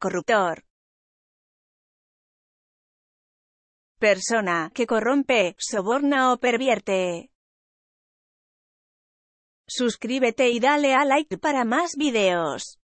corruptor. Persona que corrompe, soborna o pervierte. Suscríbete y dale a like para más videos.